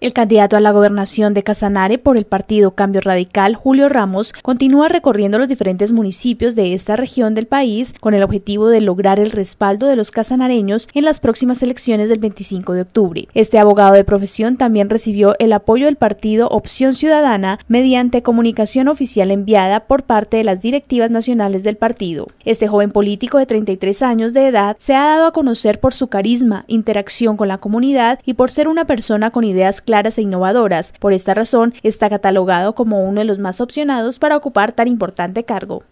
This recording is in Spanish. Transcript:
El candidato a la gobernación de Casanare por el partido Cambio Radical, Julio Ramos, continúa recorriendo los diferentes municipios de esta región del país con el objetivo de lograr el respaldo de los casanareños en las próximas elecciones del 25 de octubre. Este abogado de profesión también recibió el apoyo del partido Opción Ciudadana mediante comunicación oficial enviada por parte de las directivas nacionales del partido. Este joven político de 33 años de edad se ha dado a conocer por su carisma, interacción con la comunidad y por ser una persona con ideas claras e innovadoras. Por esta razón, está catalogado como uno de los más opcionados para ocupar tan importante cargo.